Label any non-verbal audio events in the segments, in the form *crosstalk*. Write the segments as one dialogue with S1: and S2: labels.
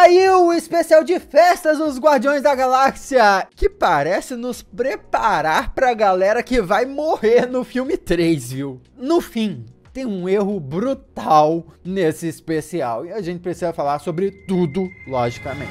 S1: Saiu o especial de festas dos Guardiões da Galáxia, que parece nos preparar pra galera que vai morrer no filme 3, viu? No fim, tem um erro brutal nesse especial e a gente precisa falar sobre tudo, logicamente.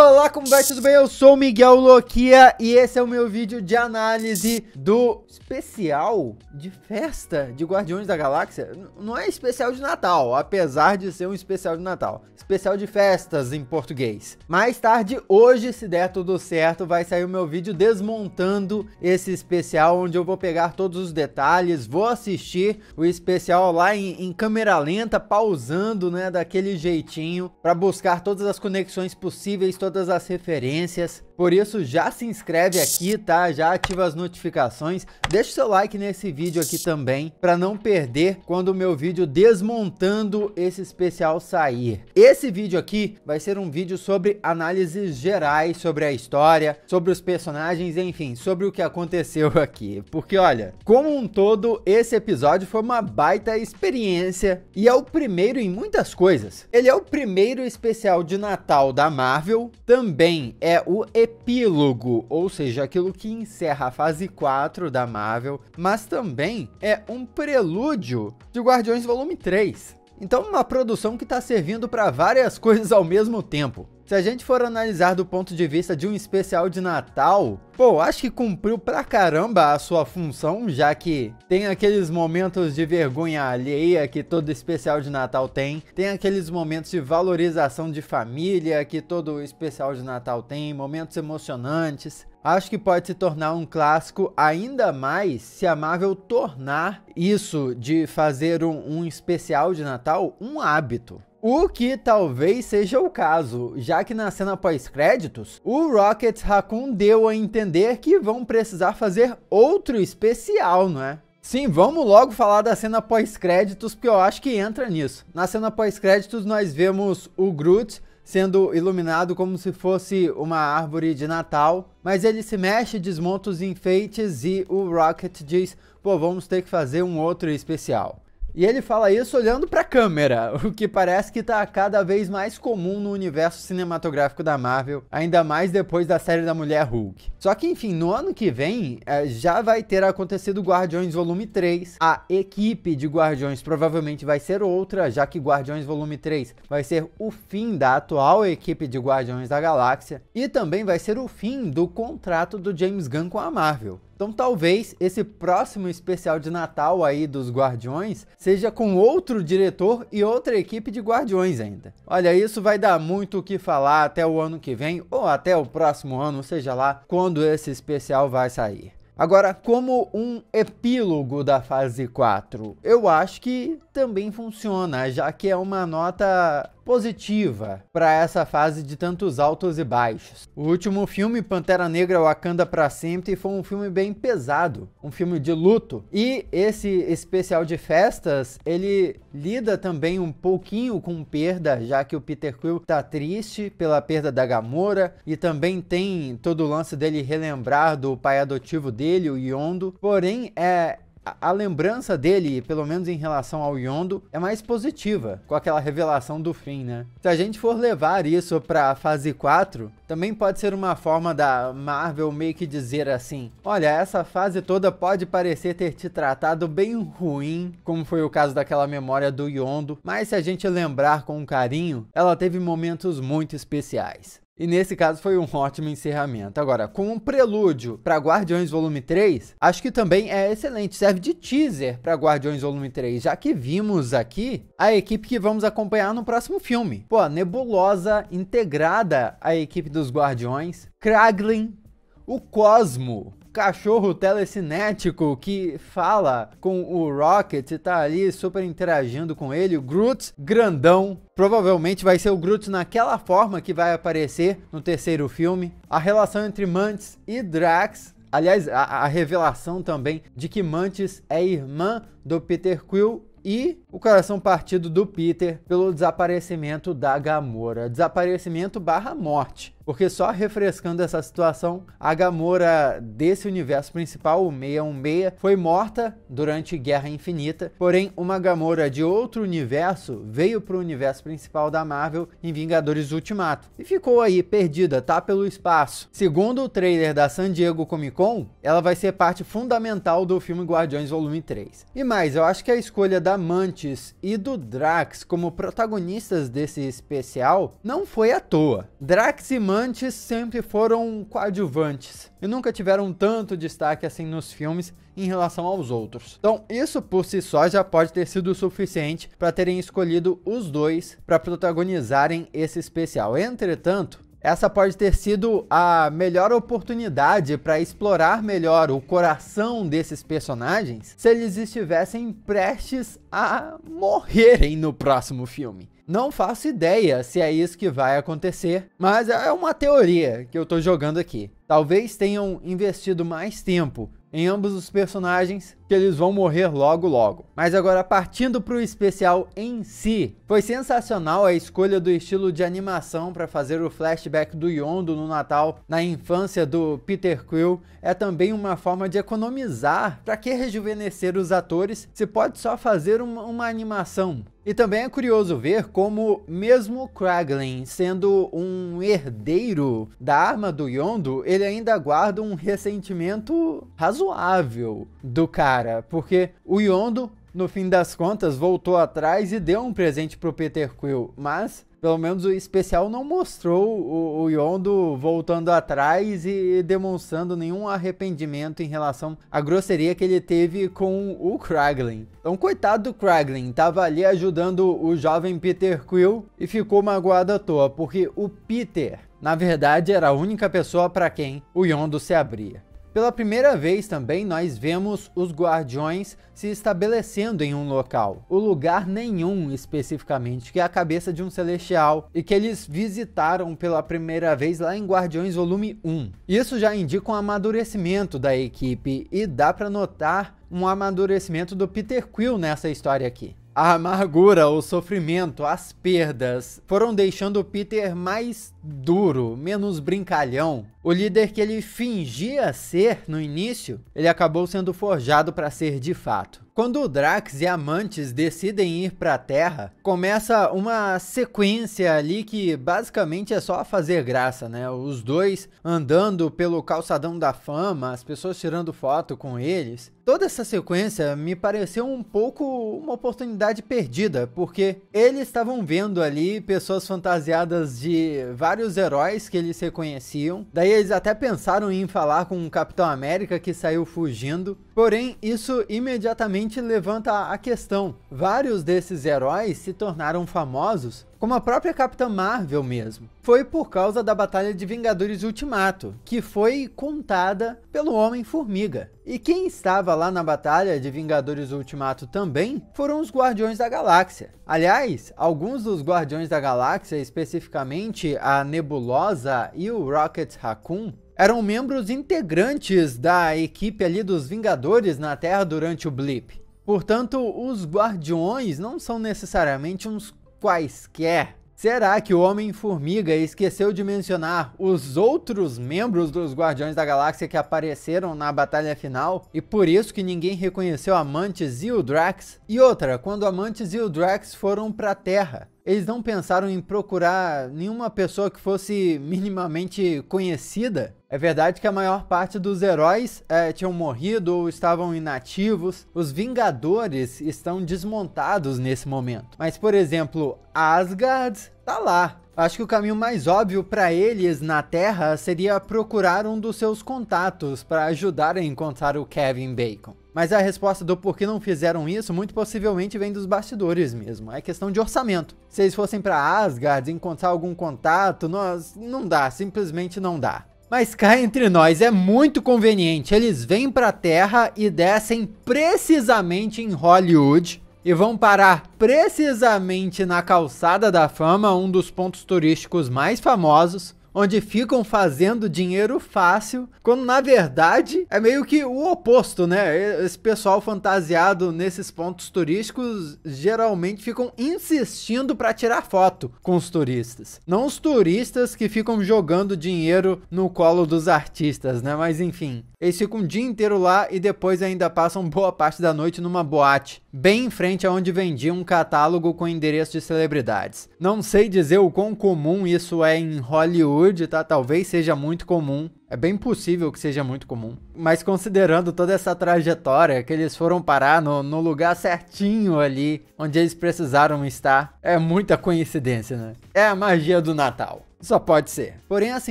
S1: Olá, como vai? Tudo bem? Eu sou o Miguel Loquia e esse é o meu vídeo de análise do especial de festa de Guardiões da Galáxia. Não é especial de Natal, apesar de ser um especial de Natal. Especial de festas em português. Mais tarde, hoje, se der tudo certo, vai sair o meu vídeo desmontando esse especial, onde eu vou pegar todos os detalhes, vou assistir o especial lá em, em câmera lenta, pausando, né, daquele jeitinho, para buscar todas as conexões possíveis todas as referências. Por isso, já se inscreve aqui, tá? Já ativa as notificações. Deixa o seu like nesse vídeo aqui também, para não perder quando o meu vídeo desmontando esse especial sair. Esse vídeo aqui vai ser um vídeo sobre análises gerais sobre a história, sobre os personagens, enfim, sobre o que aconteceu *laughs* aqui. Porque olha, como um todo, esse episódio foi uma baita experiência e é o primeiro em muitas coisas. Ele é o primeiro especial de Natal da Marvel também é o epílogo, ou seja, aquilo que encerra a fase 4 da Marvel, mas também é um prelúdio de Guardiões Volume 3. Então, uma produção que está servindo para várias *laughs* coisas ao mesmo tempo. Se a gente for analisar do ponto de vista de um especial de Natal, pô, acho que cumpriu pra caramba a sua função, já que tem aqueles momentos de vergonha alheia que todo especial de Natal tem, tem aqueles momentos de valorização de família que todo especial de Natal tem, momentos emocionantes. Acho que pode se tornar um clássico ainda mais se a Marvel tornar isso de fazer um, um especial de Natal um hábito. O que talvez seja o caso, já que na cena pós-créditos, o Rocket Raccoon deu a entender que vão precisar fazer outro especial, não é? Sim, vamos logo falar da cena pós-créditos, porque eu acho que entra nisso. Na cena pós-créditos, nós vemos o Groot sendo iluminado como se fosse uma árvore de Natal, mas ele se mexe, desmonta os enfeites e o Rocket diz: pô, vamos ter que fazer um outro especial. E ele fala isso olhando para a câmera, *laughs* o que parece que está cada vez mais comum no universo cinematográfico da Marvel, ainda mais depois da série da Mulher Hulk. Só que enfim, no ano que vem eh, já vai ter acontecido Guardiões Volume 3. A equipe de Guardiões provavelmente vai ser outra, já que Guardiões Volume 3 vai ser o fim da atual equipe de Guardiões da Galáxia e também vai ser o fim do contrato do James Gunn com a Marvel. Então talvez esse próximo especial de Natal aí dos Guardiões seja com outro diretor e outra equipe de Guardiões ainda. Olha, isso vai dar muito o que falar até o ano que vem ou até o próximo ano, seja lá quando esse especial vai sair. Agora, como um epílogo da fase 4, eu acho que também funciona, já que é uma nota positiva para essa fase de tantos altos e baixos. O último filme, Pantera Negra Wakanda para sempre, foi um filme bem pesado, um filme de luto. E esse especial de festas, ele lida também um pouquinho com perda, já que o Peter Quill tá triste pela perda da Gamora e também tem todo o lance dele relembrar do pai adotivo dele, o Yondo. Porém, é a, lembrança dele, pelo menos em relação ao Yondo, é mais positiva, com aquela revelação do fim, né? Se a gente for levar isso pra fase 4, também pode ser uma forma da Marvel meio que dizer assim: olha, essa fase toda pode parecer ter te tratado bem ruim, como foi o caso daquela memória do Yondo, mas se a gente lembrar com carinho, ela teve momentos muito especiais. E nesse caso foi um ótimo encerramento. Agora, com um prelúdio para Guardiões Volume 3, acho que também é excelente, serve de teaser para Guardiões Volume 3, já que vimos aqui a equipe que vamos acompanhar no próximo filme. Pô, Nebulosa integrada à equipe dos Guardiões, Kraglin, o Cosmo, cachorro telecinético que fala com o Rocket e tá ali super interagindo com ele, o Groot grandão. Provavelmente vai ser o Groot naquela forma que vai aparecer no terceiro filme. A relação entre Mantis e Drax Aliás, a, a, revelação também de que Mantis é irmã do Peter Quill e o coração partido do Peter pelo desaparecimento da Gamora. Desaparecimento barra morte. Porque só refrescando essa situação, a Gamora desse universo principal, o 616, foi morta durante Guerra Infinita, porém uma Gamora de outro universo veio para o universo principal da Marvel em Vingadores Ultimato e ficou aí perdida, tá pelo espaço. Segundo o trailer da San Diego Comic Con, ela vai ser parte fundamental do filme Guardiões Volume 3. E mais, eu acho que a escolha da Mantis e do Drax como protagonistas desse especial não foi à toa. Drax e amantes sempre foram coadjuvantes e nunca tiveram tanto destaque assim nos filmes em relação aos outros. Então, isso por si só já pode ter sido suficiente para terem escolhido os dois para protagonizarem esse especial. Entretanto, essa pode ter sido a melhor oportunidade para explorar melhor o coração desses personagens se eles estivessem prestes a morrerem no próximo filme. Não faço ideia se é isso que vai acontecer, mas é uma teoria que eu tô jogando aqui. Talvez tenham investido mais tempo em ambos os personagens, que eles vão morrer logo logo. Mas agora partindo para o especial em si, foi sensacional a escolha do estilo de animação para fazer o flashback do Yondo no Natal, na infância do Peter Quill, é também uma forma de economizar. Para que rejuvenescer os atores se pode só fazer uma, uma animação e também é curioso ver como, mesmo Kraglin sendo um herdeiro da arma do Yondo, ele ainda guarda um ressentimento razoável do cara, porque o Yondo no fim das contas, voltou atrás e deu um presente pro Peter Quill, mas pelo menos o especial não mostrou o, o Yondo voltando atrás e demonstrando nenhum arrependimento em relação à grosseria que ele teve com o Kraglin. Então, coitado do Kraglin, tava ali ajudando o jovem Peter Quill e ficou magoado à toa, porque o Peter, na verdade, era a única pessoa para quem o Yondo se abria. Pela primeira vez também nós vemos os guardiões se estabelecendo em um local, o lugar nenhum especificamente, que é a cabeça de um celestial e que eles visitaram pela primeira vez lá em Guardiões Volume 1. Isso já indica um amadurecimento da equipe e dá para notar um amadurecimento do Peter Quill nessa história aqui. A amargura, o sofrimento, as perdas foram deixando o Peter mais duro, menos brincalhão. O líder que ele fingia ser no início, ele acabou sendo forjado para ser de fato. Quando o Drax e Amantes decidem ir para a Terra, começa uma sequência ali que basicamente é só fazer graça, né? Os dois andando pelo calçadão da fama, as pessoas tirando foto com eles. Toda essa sequência me pareceu um pouco uma oportunidade perdida, porque eles estavam vendo ali pessoas fantasiadas de vários heróis que eles reconheciam. Daí eles até pensaram em falar com o Capitão América que saiu fugindo. Porém, isso imediatamente novamente levanta a questão. Vários desses heróis se tornaram famosos, como a própria Capitã Marvel mesmo. Foi por causa da Batalha de Vingadores Ultimato, que foi contada pelo Homem-Formiga. E quem estava lá na Batalha de Vingadores Ultimato também foram os Guardiões da Galáxia. Aliás, alguns dos Guardiões da Galáxia, especificamente a Nebulosa e o Rocket Raccoon, eram membros integrantes da equipe ali dos Vingadores na Terra durante o blip. Portanto, os Guardiões não são necessariamente uns quaisquer. Será que o Homem-Formiga esqueceu de mencionar os outros membros dos Guardiões da Galáxia que apareceram na batalha final e por isso que ninguém reconheceu a Mantis e o Drax? E outra, quando a Mantis e o Drax foram para Terra, eles não pensaram em procurar nenhuma pessoa que fosse *laughs* minimamente conhecida. É verdade que a maior parte dos heróis é, tinham morrido ou estavam inativos. Os Vingadores estão desmontados nesse momento. Mas, por exemplo, Asgard tá lá. Acho que o caminho mais óbvio para eles na Terra seria procurar um dos seus contatos para ajudar a encontrar o Kevin Bacon. Mas a resposta do porquê não fizeram isso muito possivelmente vem dos bastidores mesmo. É questão de orçamento. Se eles fossem para Asgard encontrar algum contato, nós não dá, simplesmente não dá. Mas cá entre nós é muito conveniente. Eles vêm para Terra e descem precisamente em Hollywood e vão parar precisamente na calçada da fama, um dos pontos turísticos mais famosos onde ficam fazendo dinheiro fácil, quando na verdade é meio que o oposto, né? Esse pessoal fantasiado nesses pontos turísticos geralmente ficam insistindo para tirar foto com os turistas. Não os turistas que ficam jogando dinheiro no colo dos artistas, né? Mas enfim, eles ficam o um dia inteiro lá e depois ainda passam boa parte da noite numa boate, bem em frente aonde vendia um catálogo com endereço de celebridades. Não sei dizer o quão comum isso é em Hollywood Hollywood, tá? Talvez seja muito comum. É bem possível que seja muito comum. Mas considerando toda essa trajetória que eles foram parar no, no lugar certinho ali, onde eles precisaram estar, é muita coincidência, né? É a magia do Natal. Só pode ser. Porém, essa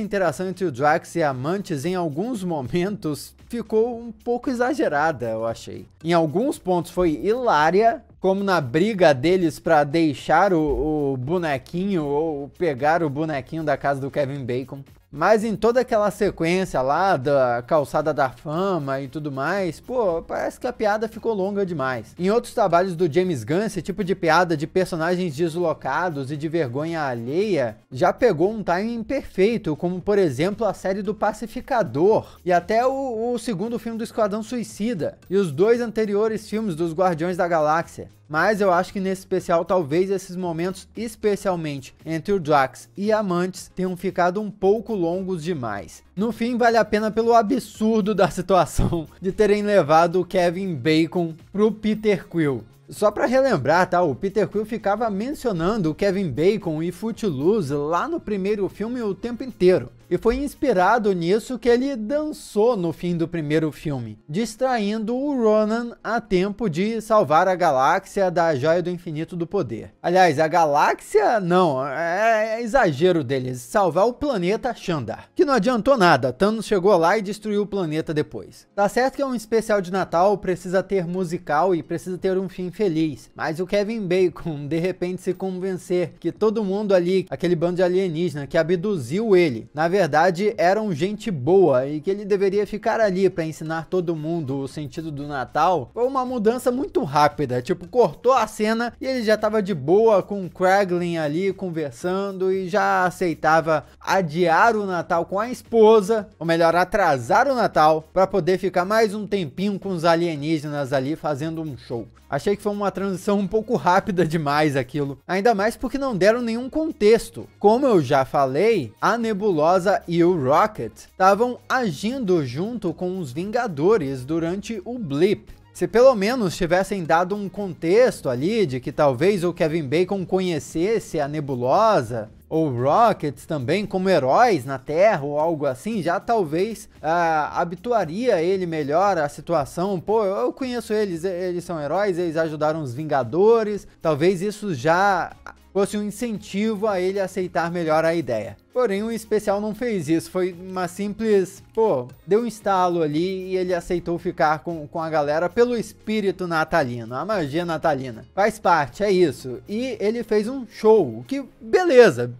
S1: interação entre o Drax e a Mantis em alguns momentos ficou um pouco exagerada, eu achei. Em alguns pontos foi hilária, como na briga deles para deixar o, o, bonequinho ou pegar o bonequinho da casa do Kevin Bacon. Mas em toda aquela sequência lá da calçada da fama e tudo mais, pô, parece que a piada ficou longa demais. Em outros trabalhos do James Gunn, esse tipo de piada de personagens deslocados e de vergonha alheia já pegou um timing perfeito, como por exemplo a série do Pacificador e até o, o segundo filme do Esquadrão Suicida e os dois anteriores filmes dos Guardiões da Galáxia mas eu acho que nesse especial talvez esses momentos, especialmente entre o Drax e Amantes, tenham ficado um pouco longos demais. No fim, vale a pena pelo absurdo da *laughs* situação de terem levado o Kevin Bacon pro Peter Quill. Só para relembrar, tá? O Peter Quill ficava mencionando o Kevin Bacon e Footloose lá no primeiro filme o tempo inteiro. E foi inspirado nisso que ele dançou no fim do primeiro filme, distraindo o Ronan a tempo de salvar a galáxia da Joia do Infinito do Poder. Aliás, a galáxia não, é, é, exagero deles, salvar o planeta Xandar. Que não adiantou nada, Thanos chegou lá e destruiu o planeta depois. Tá certo que é um especial de Natal, precisa ter musical e precisa ter um fim feliz, mas o Kevin Bacon de repente se convencer que todo mundo ali, aquele bando de alienígena que abduziu ele, na verdade verdade, eram gente boa e que ele deveria ficar ali para ensinar todo mundo o sentido do Natal, foi uma mudança muito rápida. Tipo, cortou a cena e ele já tava de boa com o Kraglin ali conversando e já aceitava adiar o Natal com a esposa, ou melhor, atrasar o Natal para poder ficar mais um tempinho com os alienígenas ali fazendo um show. Achei que foi uma transição um pouco rápida demais aquilo, ainda mais porque não deram nenhum contexto. Como eu já falei, a nebulosa Tsubasa e o Rocket estavam agindo junto com os Vingadores durante o Blip. Se pelo menos tivessem dado um contexto ali de que talvez o Kevin Bacon conhecesse a Nebulosa, ou Rockets também como heróis na Terra ou algo assim, já talvez ah, habituaria ele melhor à situação. Pô, eu conheço eles, eles são heróis, eles ajudaram os Vingadores. Talvez isso já fosse um incentivo a ele aceitar melhor a ideia. Porém, o especial não fez isso, foi uma simples, pô, deu um estalo ali e ele aceitou ficar com, com a galera pelo espírito natalino, a magia natalina. Faz parte, é isso. E ele fez um show, que beleza,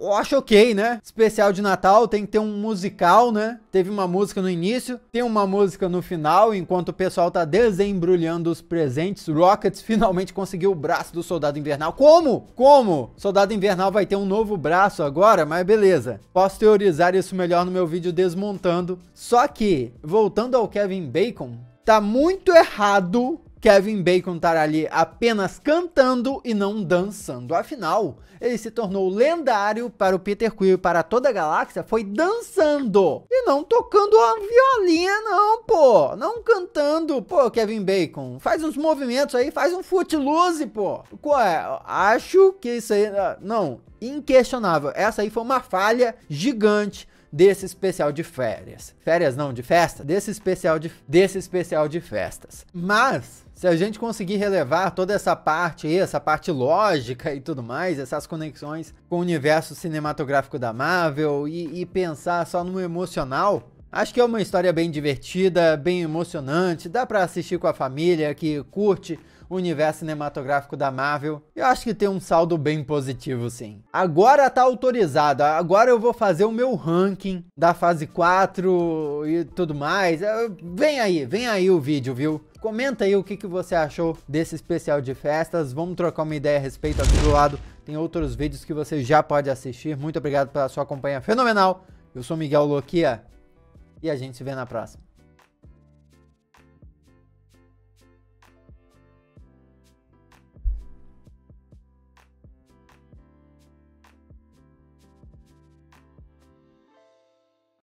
S1: eu acho ok, né? Especial de Natal tem que ter um musical, né? Teve uma música no início, tem uma música no final, enquanto o pessoal tá desembrulhando os presentes. Rockets finalmente conseguiu o braço do Soldado Invernal. Como? Como? Soldado Invernal vai ter um novo braço agora, mas beleza. Posso teorizar isso melhor no meu vídeo desmontando. Só que, voltando ao Kevin Bacon, tá muito errado Kevin Bacon estar tá ali apenas cantando e não dançando. Afinal, ele se tornou lendário para o Peter Quill e para toda a galáxia foi dançando e não tocando a violinha não, pô. Não cantando, pô, Kevin Bacon. Faz uns movimentos aí, faz um footloose, pô. Qual é? Acho que isso aí ah, não, inquestionável. Essa aí foi uma falha gigante desse especial de férias. Férias não, de festa, desse especial de desse especial de festas. Mas se a gente conseguir relevar toda essa parte aí, essa parte lógica e tudo mais, essas conexões com o universo cinematográfico da Marvel e, e pensar só no emocional, Acho que é uma história bem divertida, bem emocionante, dá para assistir com a família que curte universo cinematográfico da Marvel, eu acho que tem um saldo bem positivo sim. Agora tá autorizado, agora eu vou fazer o meu ranking da fase 4 e tudo mais. Vem aí, vem aí o vídeo, viu? Comenta aí o que, que você achou desse especial de festas. Vamos trocar uma ideia a respeito aqui do lado. Tem outros vídeos que você já pode assistir. Muito obrigado pela sua companhia fenomenal. Eu sou Miguel Loquia e a gente se vê na próxima.